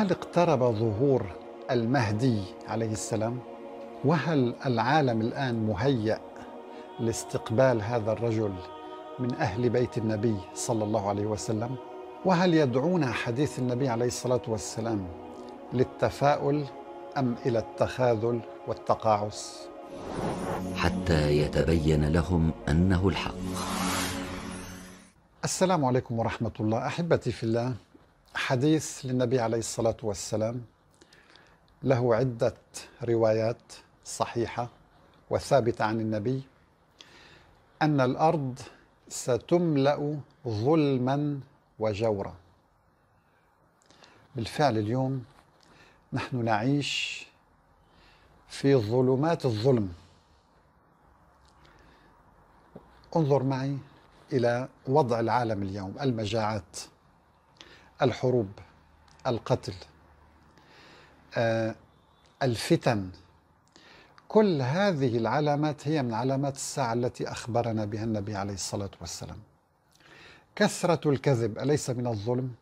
هل اقترب ظهور المهدي عليه السلام؟ وهل العالم الآن مهيأ لاستقبال هذا الرجل من أهل بيت النبي صلى الله عليه وسلم؟ وهل يدعونا حديث النبي عليه الصلاة والسلام للتفاؤل أم إلى التخاذل والتقاعس؟ حتى يتبين لهم أنه الحق السلام عليكم ورحمة الله أحبتي في الله الحديث للنبي عليه الصلاة والسلام له عدة روايات صحيحة وثابتة عن النبي أن الأرض ستملأ ظلما وجورا بالفعل اليوم نحن نعيش في ظلمات الظلم انظر معي إلى وضع العالم اليوم المجاعات الحروب القتل آه، الفتن كل هذه العلامات هي من علامات الساعة التي أخبرنا بها النبي عليه الصلاة والسلام كثرة الكذب أليس من الظلم؟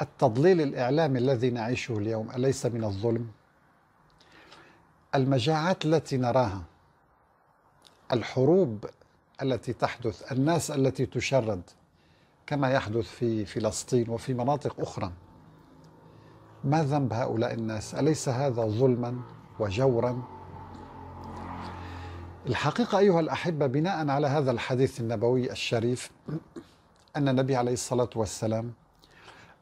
التضليل الإعلامي الذي نعيشه اليوم أليس من الظلم؟ المجاعات التي نراها الحروب التي تحدث الناس التي تشرد كما يحدث في فلسطين وفي مناطق أخرى ما ذنب هؤلاء الناس أليس هذا ظلما وجورا الحقيقة أيها الأحبة بناء على هذا الحديث النبوي الشريف أن النبي عليه الصلاة والسلام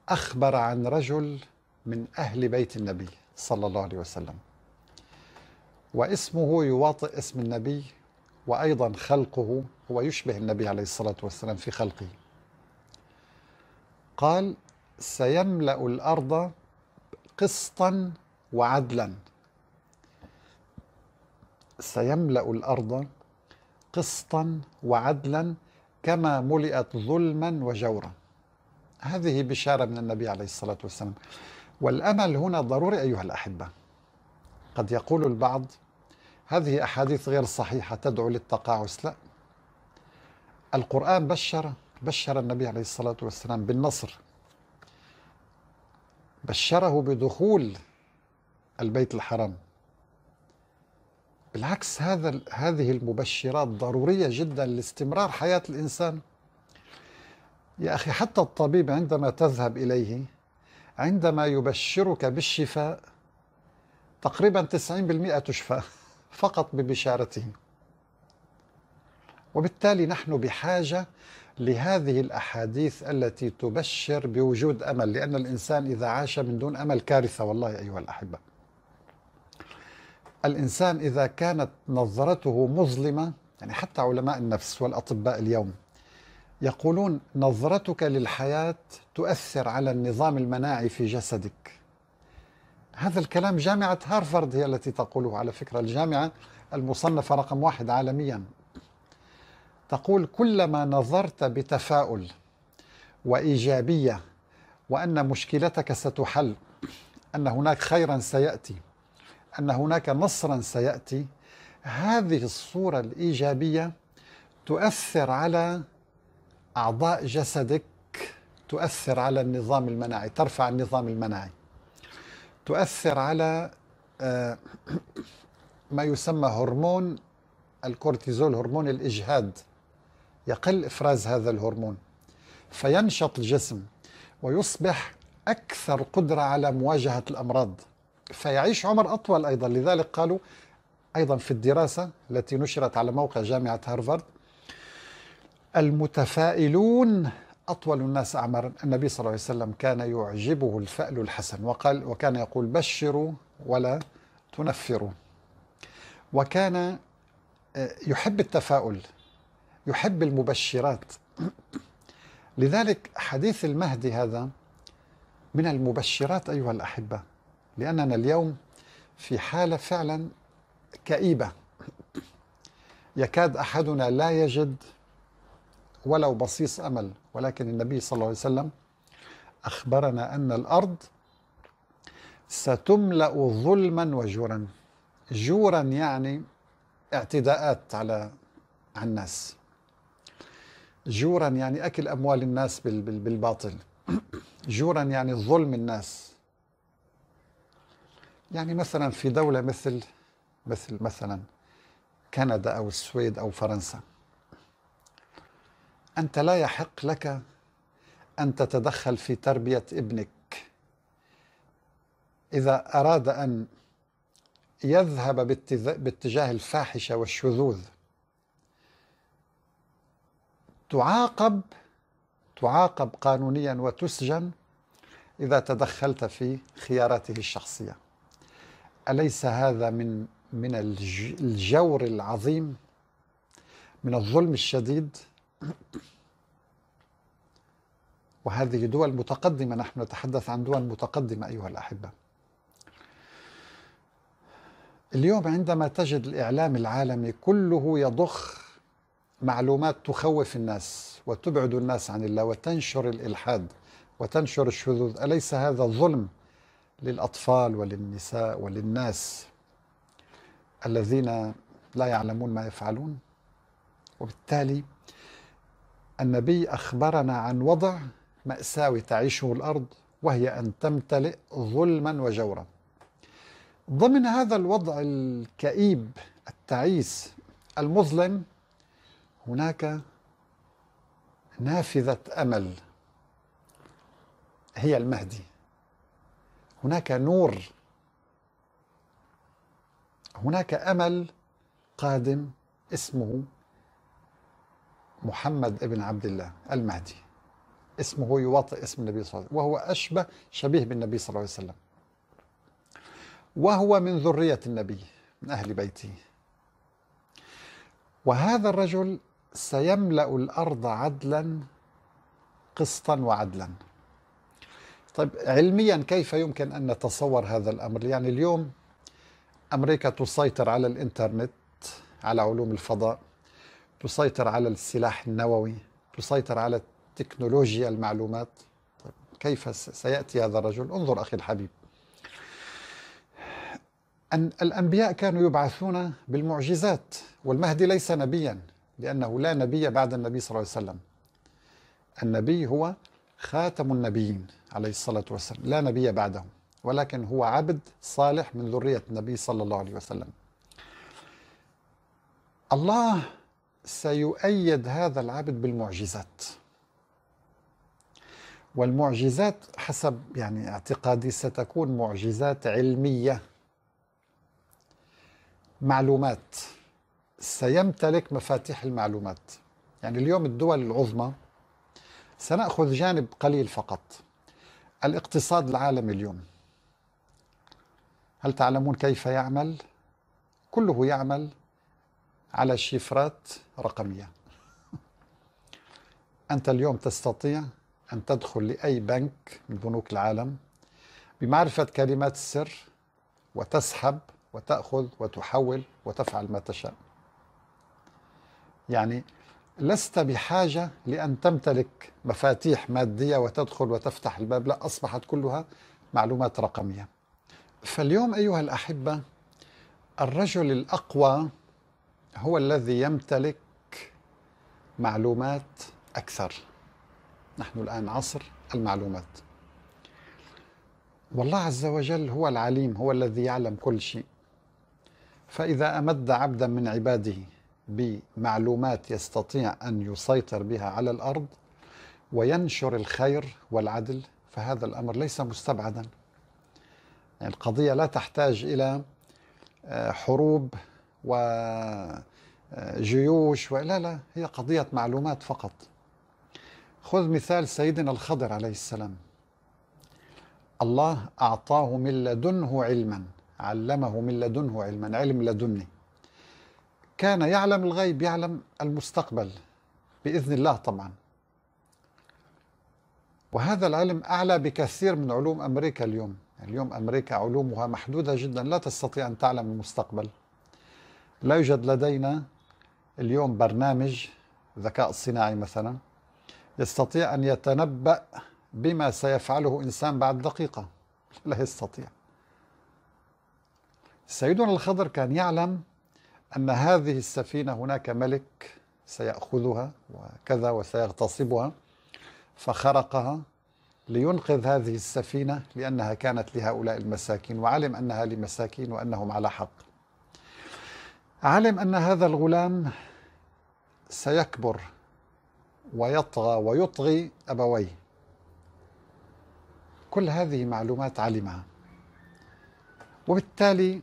أخبر عن رجل من أهل بيت النبي صلى الله عليه وسلم واسمه يواطئ اسم النبي وأيضا خلقه هو يشبه النبي عليه الصلاة والسلام في خلقه قال سيملأ الأرض قسطا وعدلا سيملأ الأرض قسطا وعدلا كما ملئت ظلما وجورا هذه بشارة من النبي عليه الصلاة والسلام والأمل هنا ضروري أيها الأحبة قد يقول البعض هذه أحاديث غير صحيحة تدعو للتقاعس لا القرآن بشر بشر النبي عليه الصلاة والسلام بالنصر بشره بدخول البيت الحرام بالعكس هذا هذه المبشرات ضرورية جدا لاستمرار حياة الإنسان يا أخي حتى الطبيب عندما تذهب إليه عندما يبشرك بالشفاء تقريبا 90% تشفى فقط ببشارته وبالتالي نحن بحاجة لهذه الأحاديث التي تبشر بوجود أمل لأن الإنسان إذا عاش من دون أمل كارثة والله أيها الأحبة الإنسان إذا كانت نظرته مظلمة يعني حتى علماء النفس والأطباء اليوم يقولون نظرتك للحياة تؤثر على النظام المناعي في جسدك هذا الكلام جامعة هارفارد هي التي تقوله على فكرة الجامعة المصنفة رقم واحد عالميا تقول كلما نظرت بتفاؤل وايجابيه وان مشكلتك ستحل ان هناك خيرا سياتي ان هناك نصرا سياتي هذه الصوره الايجابيه تؤثر على اعضاء جسدك تؤثر على النظام المناعي ترفع النظام المناعي تؤثر على آه، ما يسمى هرمون الكورتيزول هرمون الاجهاد يقل إفراز هذا الهرمون فينشط الجسم ويصبح أكثر قدرة على مواجهة الأمراض فيعيش عمر أطول أيضا لذلك قالوا أيضا في الدراسة التي نشرت على موقع جامعة هارفارد المتفائلون أطول الناس أعمارا النبي صلى الله عليه وسلم كان يعجبه الفأل الحسن وقال وكان يقول بشروا ولا تنفروا وكان آه، يحب التفاؤل يحب المبشرات لذلك حديث المهدي هذا من المبشرات أيها الأحبة لأننا اليوم في حالة فعلا كئيبة يكاد أحدنا لا يجد ولو بصيص أمل ولكن النبي صلى الله عليه وسلم أخبرنا أن الأرض ستملأ ظلما وجورا جورا يعني اعتداءات على على الناس جورا يعني أكل أموال الناس بالباطل جورا يعني ظلم الناس يعني مثلا في دولة مثل مثل مثلا كندا أو السويد أو فرنسا أنت لا يحق لك أن تتدخل في تربية ابنك إذا أراد أن يذهب باتجاه الفاحشة والشذوذ تعاقب تعاقب قانونيا وتسجن إذا تدخلت في خياراته الشخصية أليس هذا من من الجور العظيم من الظلم الشديد وهذه دول متقدمة نحن نتحدث عن دول متقدمة أيها الأحبة اليوم عندما تجد الإعلام العالمي كله يضخ معلومات تخوف الناس وتبعد الناس عن الله وتنشر الإلحاد وتنشر الشذوذ أليس هذا ظلم للأطفال وللنساء وللناس الذين لا يعلمون ما يفعلون وبالتالي النبي أخبرنا عن وضع مأساوي تعيشه الأرض وهي أن تمتلئ ظلما وجورا ضمن هذا الوضع الكئيب التعيس المظلم هناك نافذة أمل هي المهدي هناك نور هناك أمل قادم اسمه محمد ابن عبد الله المهدي اسمه يواطئ اسم النبي صلى الله عليه وسلم وهو أشبه شبيه بالنبي صلى الله عليه وسلم وهو من ذرية النبي من أهل بيته وهذا الرجل سيملأ الأرض عدلا قسطا وعدلا طيب علميا كيف يمكن أن نتصور هذا الأمر يعني اليوم أمريكا تسيطر على الإنترنت على علوم الفضاء تسيطر على السلاح النووي تسيطر على تكنولوجيا المعلومات طيب كيف سيأتي هذا الرجل انظر أخي الحبيب أن الأنبياء كانوا يبعثون بالمعجزات والمهدي ليس نبيا لأنه لا نبي بعد النبي صلى الله عليه وسلم النبي هو خاتم النبيين عليه الصلاة والسلام لا نبي بعده ولكن هو عبد صالح من ذرية النبي صلى الله عليه وسلم الله سيؤيد هذا العبد بالمعجزات والمعجزات حسب يعني اعتقادي ستكون معجزات علمية معلومات سيمتلك مفاتيح المعلومات يعني اليوم الدول العظمى سنأخذ جانب قليل فقط الاقتصاد العالمي اليوم هل تعلمون كيف يعمل؟ كله يعمل على شفرات رقمية أنت اليوم تستطيع أن تدخل لأي بنك من بنوك العالم بمعرفة كلمات السر وتسحب وتأخذ وتحول وتفعل ما تشاء يعني لست بحاجة لأن تمتلك مفاتيح مادية وتدخل وتفتح الباب لا أصبحت كلها معلومات رقمية فاليوم أيها الأحبة الرجل الأقوى هو الذي يمتلك معلومات أكثر نحن الآن عصر المعلومات والله عز وجل هو العليم هو الذي يعلم كل شيء فإذا أمد عبدا من عباده بمعلومات يستطيع أن يسيطر بها على الأرض وينشر الخير والعدل فهذا الأمر ليس مستبعدا يعني القضية لا تحتاج إلى آه، حروب وجيوش آه، لا لا هي قضية معلومات فقط خذ مثال سيدنا الخضر عليه السلام الله أعطاه من لدنه علما علمه من لدنه علما علم لدني كان يعلم الغيب يعلم المستقبل باذن الله طبعا وهذا العلم اعلى بكثير من علوم امريكا اليوم اليوم امريكا علومها محدوده جدا لا تستطيع ان تعلم المستقبل لا يوجد لدينا اليوم برنامج ذكاء صناعي مثلا يستطيع ان يتنبأ بما سيفعله انسان بعد دقيقه لا يستطيع سيدنا الخضر كان يعلم أن هذه السفينة هناك ملك سيأخذها وكذا وسيغتصبها فخرقها لينقذ هذه السفينة لأنها كانت لهؤلاء المساكين وعلم أنها لمساكين وأنهم على حق علم أن هذا الغلام سيكبر ويطغى ويطغي أبويه كل هذه معلومات علمها وبالتالي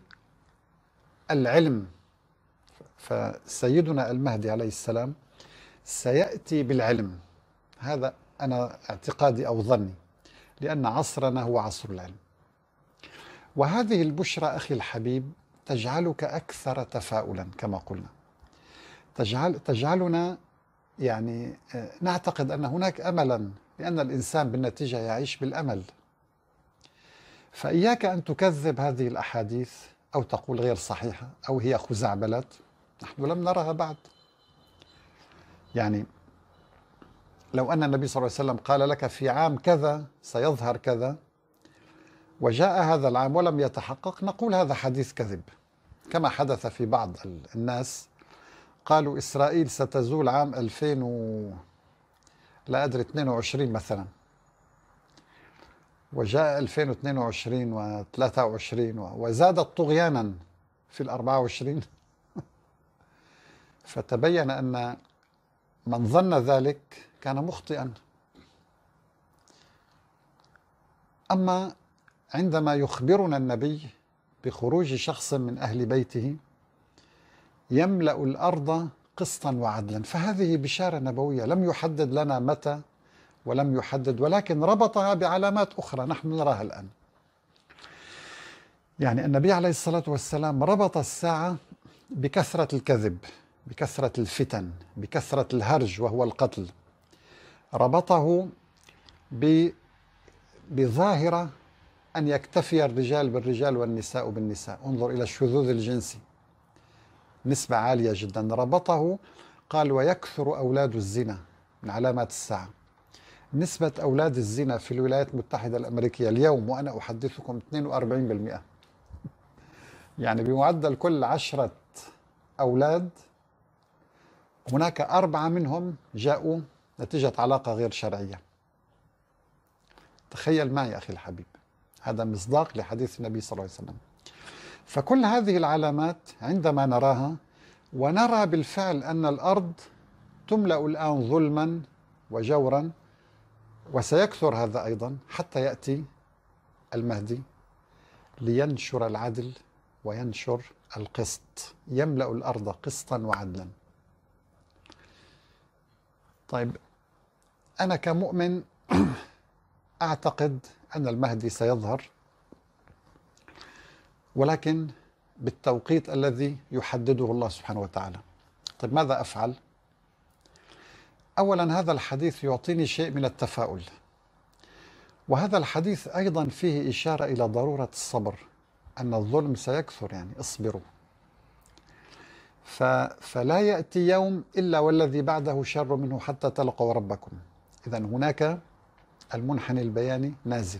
العلم فسيدنا المهدي عليه السلام سيأتي بالعلم هذا أنا اعتقادي أو ظني لأن عصرنا هو عصر العلم وهذه البشرى أخي الحبيب تجعلك أكثر تفاؤلا كما قلنا تجعل تجعلنا يعني آه، نعتقد أن هناك أملا لأن الإنسان بالنتيجة يعيش بالأمل فإياك أن تكذب هذه الأحاديث أو تقول غير صحيحة أو هي خزعبلات نحن لم نرها بعد يعني لو أن النبي صلى الله عليه وسلم قال لك في عام كذا سيظهر كذا وجاء هذا العام ولم يتحقق نقول هذا حديث كذب كما حدث في بعض الناس قالوا إسرائيل ستزول عام 2000 و... لا أدري 22 مثلا وجاء 2022 و23 وزادت طغيانا في ال 24 فتبين أن من ظن ذلك كان مخطئا أما عندما يخبرنا النبي بخروج شخص من أهل بيته يملأ الأرض قسطا وعدلا فهذه بشارة نبوية لم يحدد لنا متى ولم يحدد ولكن ربطها بعلامات أخرى نحن نراها الآن يعني النبي عليه الصلاة والسلام ربط الساعة بكثرة الكذب بكثرة الفتن بكثرة الهرج وهو القتل ربطه ب بظاهرة أن يكتفي الرجال بالرجال والنساء بالنساء انظر إلى الشذوذ الجنسي نسبة عالية جدا ربطه قال ويكثر أولاد الزنا من علامات الساعة نسبة أولاد الزنا في الولايات المتحدة الأمريكية اليوم وأنا أحدثكم 42% يعني بمعدل كل عشرة أولاد هناك أربعة منهم جاءوا نتيجة علاقة غير شرعية تخيل معي أخي الحبيب هذا مصداق لحديث النبي صلى الله عليه وسلم فكل هذه العلامات عندما نراها ونرى بالفعل أن الأرض تملأ الآن ظلما وجورا وسيكثر هذا أيضا حتى يأتي المهدي لينشر العدل وينشر القسط يملأ الأرض قسطا وعدلا طيب أنا كمؤمن أعتقد أن المهدي سيظهر ولكن بالتوقيت الذي يحدده الله سبحانه وتعالى طيب ماذا أفعل؟ أولا هذا الحديث يعطيني شيء من التفاؤل وهذا الحديث أيضا فيه إشارة إلى ضرورة الصبر أن الظلم سيكثر يعني اصبروا فلا يأتي يوم إلا والذي بعده شر منه حتى تلقوا ربكم إذا هناك المنحني البياني نازل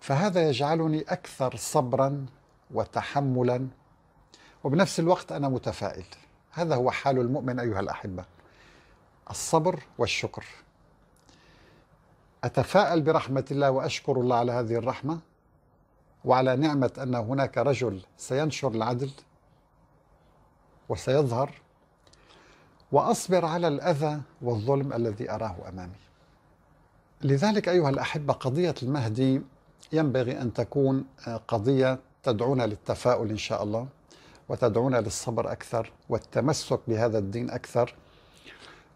فهذا يجعلني أكثر صبرا وتحملا وبنفس الوقت أنا متفائل هذا هو حال المؤمن أيها الأحبة الصبر والشكر أتفائل برحمة الله وأشكر الله على هذه الرحمة وعلى نعمة أن هناك رجل سينشر العدل وسيظهر واصبر على الاذى والظلم الذي اراه امامي. لذلك ايها الاحبه قضيه المهدي ينبغي ان تكون آه، قضيه تدعونا للتفاؤل ان شاء الله وتدعونا للصبر اكثر والتمسك بهذا الدين اكثر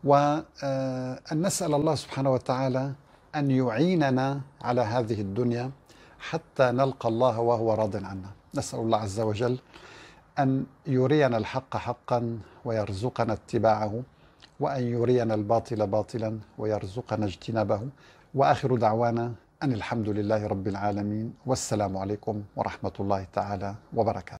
وان آه، نسال الله سبحانه وتعالى ان يعيننا على هذه الدنيا حتى نلقى الله وهو راض عنا. نسال الله عز وجل أن يرينا الحق حقا ويرزقنا اتباعه وأن يرينا الباطل باطلا ويرزقنا اجتنابه وآخر دعوانا أن الحمد لله رب العالمين والسلام عليكم ورحمة الله تعالى وبركاته